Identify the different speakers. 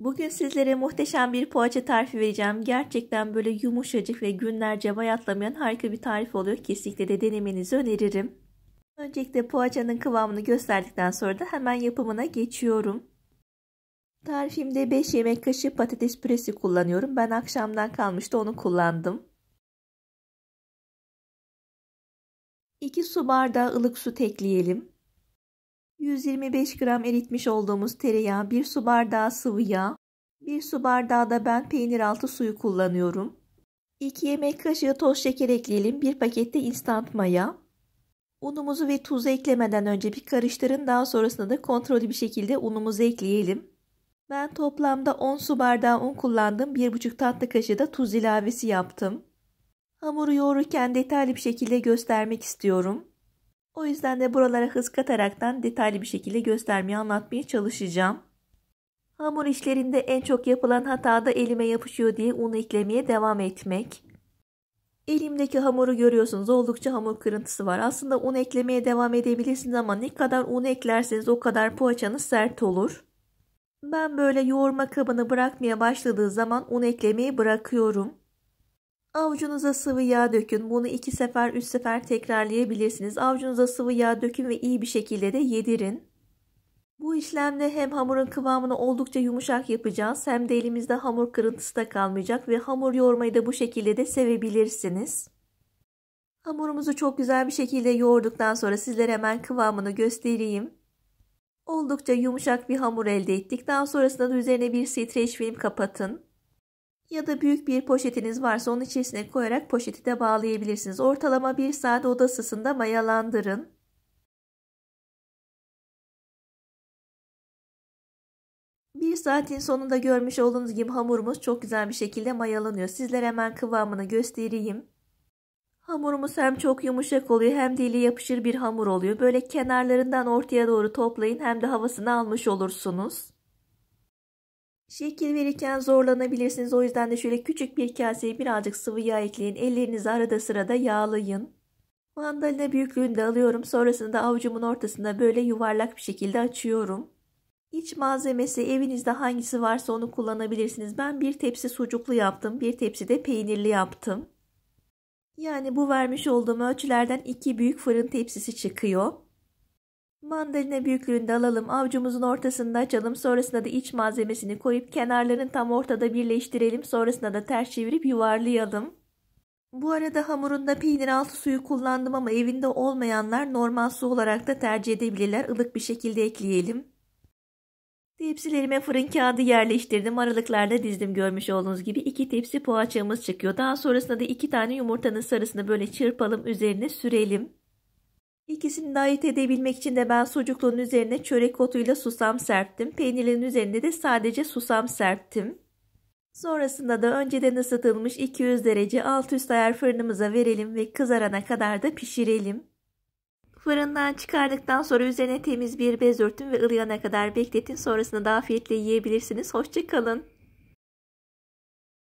Speaker 1: Bugün sizlere muhteşem bir poğaça tarifi vereceğim. Gerçekten böyle yumuşacık ve günlerce bayatlamayan harika bir tarif oluyor. Kesinlikle de denemenizi öneririm. Öncelikle poğaçanın kıvamını gösterdikten sonra da hemen yapımına geçiyorum. Tarifimde 5 yemek kaşığı patates püresi kullanıyorum. Ben akşamdan kalmıştı onu kullandım. 2 su bardağı ılık süt ekleyelim. 125 gram eritmiş olduğumuz tereyağı, 1 su bardağı sıvı yağ, 1 su bardağı da ben peynir altı suyu kullanıyorum. 2 yemek kaşığı toz şeker ekleyelim. 1 pakette instant maya. Unumuzu ve tuzu eklemeden önce bir karıştırın. Daha sonrasında da kontrollü bir şekilde unumuzu ekleyelim. Ben toplamda 10 su bardağı un kullandım. 1,5 tatlı kaşığı da tuz ilavesi yaptım. Hamuru yoğururken detaylı bir şekilde göstermek istiyorum. O yüzden de buralara hız kataraktan detaylı bir şekilde göstermeye anlatmaya çalışacağım. Hamur işlerinde en çok yapılan hata da elime yapışıyor diye un eklemeye devam etmek. Elimdeki hamuru görüyorsunuz oldukça hamur kırıntısı var. Aslında un eklemeye devam edebilirsiniz ama ne kadar un eklerseniz o kadar poğaçanız sert olur. Ben böyle yoğurma kabını bırakmaya başladığı zaman un eklemeyi bırakıyorum. Avucunuza sıvı yağ dökün. Bunu iki sefer, üç sefer tekrarlayabilirsiniz. Avucunuza sıvı yağ dökün ve iyi bir şekilde de yedirin. Bu işlemde hem hamurun kıvamını oldukça yumuşak yapacağız hem de elimizde hamur kırıntısı da kalmayacak ve hamur yoğurmayı da bu şekilde de sevebilirsiniz. Hamurumuzu çok güzel bir şekilde yoğurduktan sonra sizlere hemen kıvamını göstereyim. Oldukça yumuşak bir hamur elde ettik. Daha sonrasında da üzerine bir streç film kapatın. Ya da büyük bir poşetiniz varsa onun içerisine koyarak poşeti de bağlayabilirsiniz. Ortalama bir saat oda ısısında mayalandırın. Bir saatin sonunda görmüş olduğunuz gibi hamurumuz çok güzel bir şekilde mayalanıyor. Sizlere hemen kıvamını göstereyim. Hamurumuz hem çok yumuşak oluyor hem dili yapışır bir hamur oluyor. Böyle kenarlarından ortaya doğru toplayın hem de havasını almış olursunuz. Şekil verirken zorlanabilirsiniz. O yüzden de şöyle küçük bir kaseye birazcık sıvı yağ ekleyin. Ellerinizi arada sırada yağlayın. Mandalina büyüklüğünde alıyorum. Sonrasında avucumun ortasında böyle yuvarlak bir şekilde açıyorum. İç malzemesi evinizde hangisi varsa onu kullanabilirsiniz. Ben bir tepsi sucuklu yaptım. Bir tepsi de peynirli yaptım. Yani bu vermiş olduğum ölçülerden iki büyük fırın tepsisi çıkıyor. Mandalina büyüklüğünde alalım, avcumuzun ortasında açalım, sonrasında da iç malzemesini koyup kenarların tam ortada birleştirelim, sonrasında da ters çevirip yuvarlayalım. Bu arada hamurunda peynir altı suyu kullandım ama evinde olmayanlar normal su olarak da tercih edebilirler. Ilık bir şekilde ekleyelim. Tepsilerime fırın kağıdı yerleştirdim. Aralıklarda dizdim görmüş olduğunuz gibi. iki tepsi poğaçamız çıkıyor. Daha sonrasında da iki tane yumurtanın sarısını böyle çırpalım üzerine sürelim. İkisini de edebilmek için de ben sucukluğun üzerine çörek otuyla susam serptim. Peynirlerin üzerinde de sadece susam serptim. Sonrasında da önceden ısıtılmış 200 derece alt üst ayar fırınımıza verelim ve kızarana kadar da pişirelim. Fırından çıkardıktan sonra üzerine temiz bir bez örtün ve ılıyana kadar bekletin. Sonrasında da afiyetle yiyebilirsiniz. Hoşçakalın.